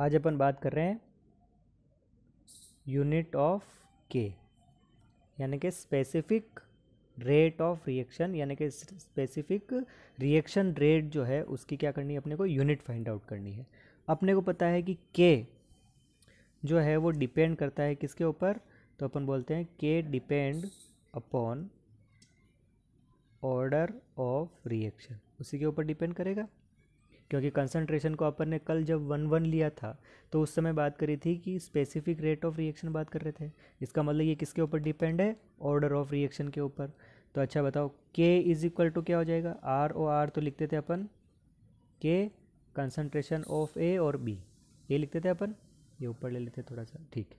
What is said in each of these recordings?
आज अपन बात कर रहे हैं यूनिट ऑफ के यानी कि स्पेसिफिक रेट ऑफ रिएक्शन यानी कि स्पेसिफिक रिएक्शन रेट जो है उसकी क्या करनी है अपने को यूनिट फाइंड आउट करनी है अपने को पता है कि के जो है वो डिपेंड करता है किसके ऊपर तो अपन बोलते हैं के depend upon order of reaction उसी के ऊपर डिपेंड करेगा क्योंकि कंसनट्रेशन को अपन ने कल जब वन वन लिया था तो उस समय बात करी थी कि स्पेसिफिक रेट ऑफ रिएक्शन बात कर रहे थे इसका मतलब ये किसके ऊपर डिपेंड है ऑर्डर ऑफ रिएक्शन के ऊपर तो अच्छा बताओ के इज इक्वल टू क्या हो जाएगा आर ओ आर तो लिखते थे अपन के कंसनट्रेशन ऑफ ए और बी ये लिखते थे अपन ये ऊपर ले लेते थोड़ा सा ठीक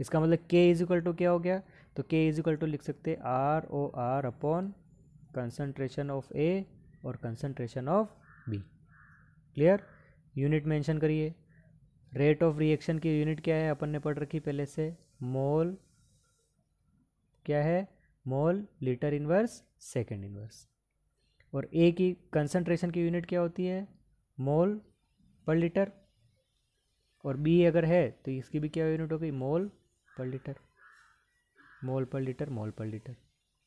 इसका मतलब के इज इक्वल टू क्या हो गया तो के इज इक्वल टू लिख सकते R O R upon concentration of A और concentration of B clear unit mention करिए रेट ऑफ रिएक्शन की यूनिट क्या है अपन ने पढ़ रखी पहले से मोल क्या है mole litre inverse second inverse और ए की कंसनट्रेशन की यूनिट क्या होती है मोल पर लीटर और बी अगर है तो इसकी भी क्या यूनिट हो गई मोल पर लीटर मोल पर लीटर मोल पर लीटर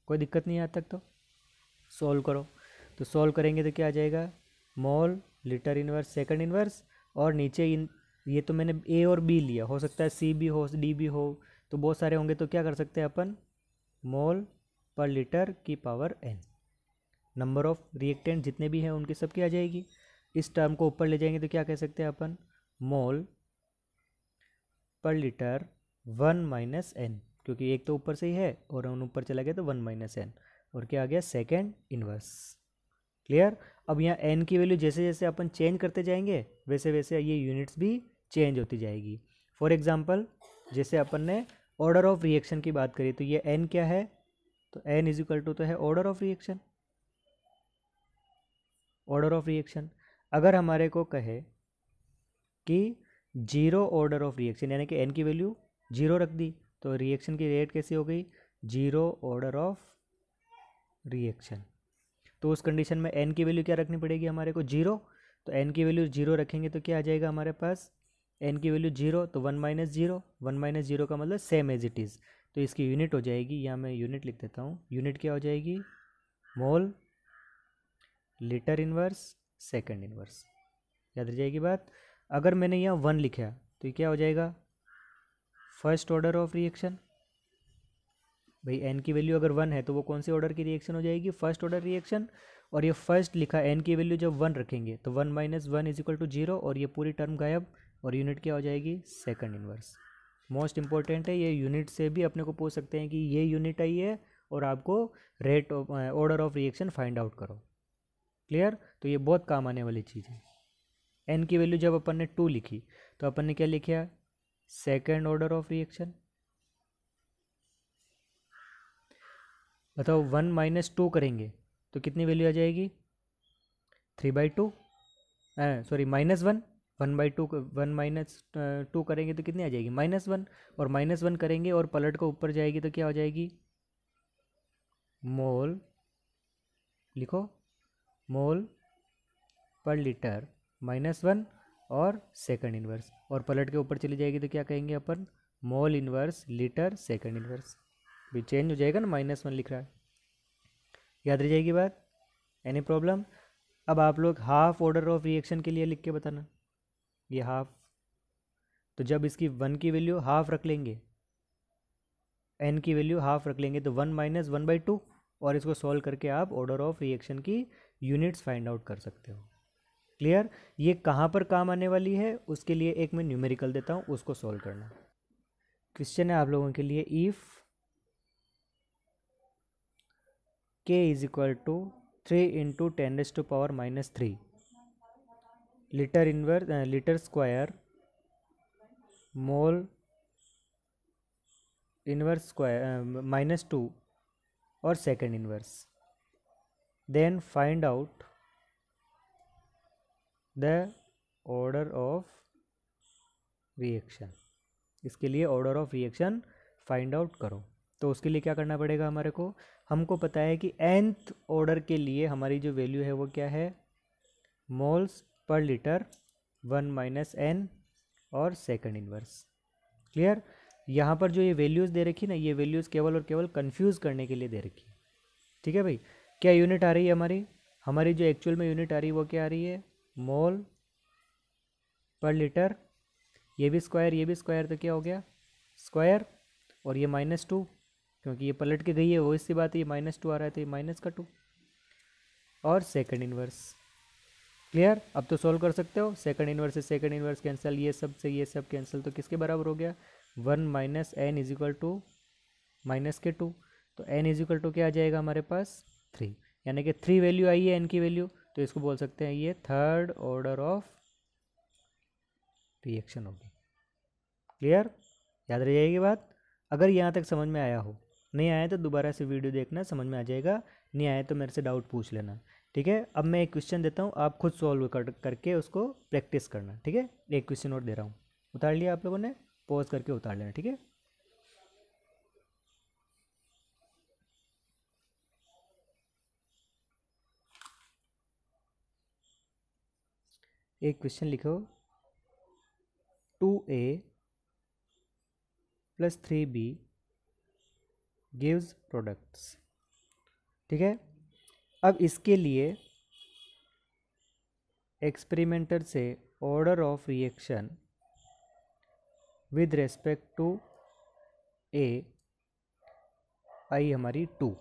कोई दिक्कत नहीं है आज तक तो सोल्व करो तो सॉल्व करेंगे तो क्या आ जाएगा mole litre inverse second inverse और नीचे इन ये तो मैंने ए और बी लिया हो सकता है सी भी हो डी भी हो तो बहुत सारे होंगे तो क्या कर सकते हैं अपन मोल पर लीटर की power N number of reactant जितने भी हैं उनकी सब की आ जाएगी इस टर्म को ऊपर ले जाएंगे तो क्या कह सकते हैं अपन मोल पर लीटर वन माइनस एन क्योंकि एक तो ऊपर से ही है और उन ऊपर चला गया तो वन माइनस एन और क्या आ गया सेकेंड इन्वर्स क्लियर अब यहाँ एन की वैल्यू जैसे जैसे अपन चेंज करते जाएंगे वैसे वैसे ये यूनिट्स भी चेंज होती जाएगी फॉर एग्जाम्पल जैसे अपन ने ऑर्डर ऑफ रिएक्शन की बात करी तो ये एन क्या है तो एन इज इक्वल टू तो है order of reaction order of reaction अगर हमारे को कहे कि जीरो ऑर्डर ऑफ रिएक्शन यानी कि एन की वैल्यू जीरो रख दी तो रिएक्शन की रेट कैसी हो गई जीरो ऑर्डर ऑफ रिएक्शन तो उस कंडीशन में एन की वैल्यू क्या रखनी पड़ेगी हमारे को जीरो तो एन की वैल्यू जीरो रखेंगे तो क्या आ जाएगा हमारे पास एन की वैल्यू जीरो तो one minus zero one minus zero का मतलब सेम एज इट इज़ तो इसकी यूनिट हो जाएगी या मैं यूनिट लिख देता हूँ यूनिट क्या हो जाएगी mole litre inverse second inverse याद रह जाएगी बात अगर मैंने यहाँ वन लिखा तो क्या हो जाएगा फर्स्ट ऑर्डर ऑफ रिएक्शन भाई एन की वैल्यू अगर वन है तो वो कौन से ऑर्डर की रिएक्शन हो जाएगी फर्स्ट ऑर्डर रिएक्शन और ये फर्स्ट लिखा एन की वैल्यू जब वन रखेंगे तो one minus one is equal to zero और ये पूरी टर्म गायब और यूनिट क्या हो जाएगी सेकंड इनवर्स मोस्ट इंपॉर्टेंट है ये यूनिट से भी अपने को पूछ सकते हैं कि ये यूनिट आई है और आपको rate order of reaction find out करो क्लियर तो ये बहुत काम आने वाली चीज़ है एन की वैल्यू जब अपन ने टू लिखी तो अपन ने क्या लिखा सेकेंड ऑर्डर ऑफ रिएक्शन बताओ वन माइनस टू करेंगे तो कितनी वैल्यू आ जाएगी three by two sorry minus one one by two one minus two करेंगे तो कितनी आ जाएगी माइनस वन और माइनस वन करेंगे और पलट को ऊपर जाएगी तो क्या हो जाएगी मोल लिखो मोल पर लीटर माइनस वन और सेकंड इन्वर्स और पलट के ऊपर चली जाएगी तो क्या कहेंगे अपन mole inverse litre second inverse भी चेंज हो जाएगा ना माइनस वन लिख रहा है याद रह जाएगी बात एनी प्रॉब्लम अब आप लोग हाफ ऑर्डर ऑफ रिएक्शन के लिए लिख के बताना ये हाफ तो जब इसकी वन की वैल्यू हाफ रख लेंगे एन की वैल्यू हाफ रख लेंगे तो one minus one by two और इसको सॉल्व करके आप ऑर्डर ऑफ रिएक्शन की यूनिट्स फाइंड आउट कर सकते हो क्लियर ये कहाँ पर काम आने वाली है उसके लिए एक मैं न्यूमेरिकल देता हूँ उसको सॉल्व करना क्वेश्चन है आप लोगों के लिए if K is equal to three into ten S to power minus three litre inverse litre square mole inverse square minus two और second inverse then find out the order of reaction इसके लिए order of reaction find out करो तो उसके लिए क्या करना पड़ेगा हमारे को हमको पता है कि एंथ ऑर्डर के लिए हमारी जो वैल्यू है वो क्या है मोल्स पर लीटर वन माइनस एन और सेकंड इनवर्स क्लियर यहाँ पर जो ये वैल्यूज़ दे रखी ना ये वैल्यूज़ केवल और केवल कंफ्यूज करने के लिए दे रखी ठीक है भाई क्या यूनिट आ रही है हमारी हमारी जो एक्चुअल में यूनिट आ रही है वो क्या आ रही है मोल पर लीटर ये भी स्क्वायर ये भी स्क्वायर तो क्या हो गया स्क्वायर और ये माइनस टू क्योंकि ये पलट के गई है वो इसी बात है ये माइनस टू आ रहा है तो ये माइनस का टू और सेकंड इन्वर्स क्लियर अब तो सॉल्व कर सकते हो सेकंड इन्वर्स से सेकंड इन्वर्स कैंसिल ये सब से ये सब कैंसिल तो किसके बराबर हो गया one minus N is equal to minus के टू तो एन इज इक्वल टू क्या आ जाएगा हमारे पास थ्री यानी कि थ्री वैल्यू आई है एन की वैल्यू तो इसको बोल सकते हैं ये थर्ड ऑर्डर ऑफ रिएक्शन होगी क्लियर याद रह जाएगी बात अगर यहाँ तक समझ में आया हो नहीं आया तो दोबारा से वीडियो देखना समझ में आ जाएगा नहीं आया तो मेरे से डाउट पूछ लेना ठीक है अब मैं एक क्वेश्चन देता हूँ आप खुद सॉल्व कर करके उसको प्रैक्टिस करना ठीक है एक क्वेश्चन और दे रहा हूँ उतार लिया आप लोगों ने पॉज करके उतार लेना ठीक है एक क्वेश्चन लिखो two A plus three B gives products ठीक है अब इसके लिए एक्सपेरिमेंटर से order of reaction with respect to A I हमारी टू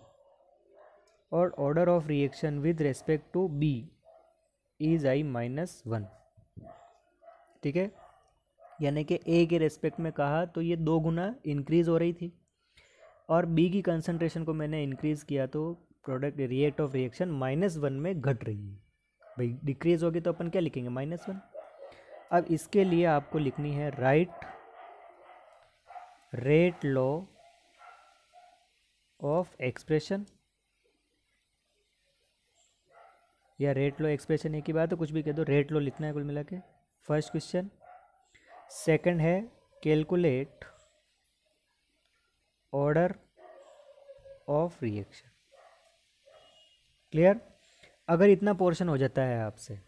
और order of reaction with respect to B is I minus one ठीक है यानी कि ए के रेस्पेक्ट में कहा तो ये दो गुना इंक्रीज हो रही थी और बी की कंसनट्रेशन को मैंने इंक्रीज़ किया तो product react of reaction minus one में घट रही है भाई डिक्रीज़ होगी तो अपन क्या लिखेंगे माइनस वन अब इसके लिए आपको लिखनी है right rate law of expression या रेट लॉ एक्सप्रेशन एक ही बात है कुछ भी कह दो रेट लॉ लिखना है कुल मिला के फर्स्ट क्वेश्चन सेकंड है calculate order of reaction clear अगर इतना पोर्शन हो जाता है आपसे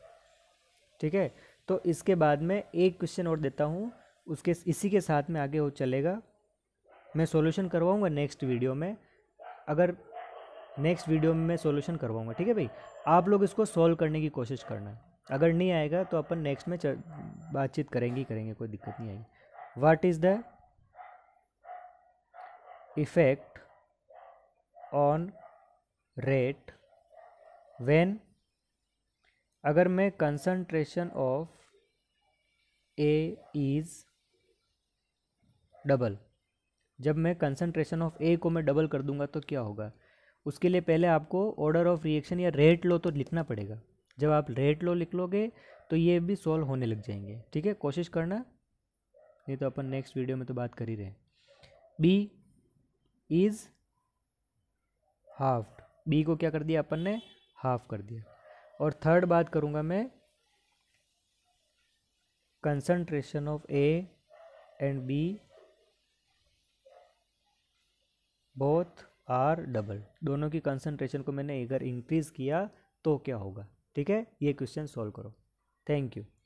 ठीक है तो इसके बाद में एक क्वेश्चन और देता हूँ उसके इसी के साथ में आगे वो चलेगा मैं सॉल्यूशन करवाऊँगा नेक्स्ट वीडियो में अगर नेक्स्ट वीडियो में मैं सॉल्यूशन करवाऊँगा ठीक है भाई आप लोग इसको सॉल्व करने की कोशिश करना अगर नहीं आएगा तो अपन नेक्स्ट में बातचीत करेंगे करेंगे कोई दिक्कत नहीं आएगी what is the effect on rate when अगर मैं concentration of A is double जब मैं कंसनट्रेशन ऑफ ए को मैं डबल कर दूंगा तो क्या होगा उसके लिए पहले आपको ऑर्डर ऑफ रिएक्शन या रेट लो तो लिखना पड़ेगा जब आप रेट लो लिख लोगे तो ये भी सॉल्व होने लग जाएंगे ठीक है कोशिश करना नहीं तो अपन नेक्स्ट वीडियो में तो बात कर ही रहे बी इज़ हाफ बी को क्या कर दिया अपन ने हाफ कर दिया और थर्ड बात करूँगा मैं concentration of A and B both are double दोनों की कंसंट्रेशन को मैंने अगर इंक्रीज़ किया तो क्या होगा ठीक है ये क्वेश्चन सॉल्व करो थैंक यू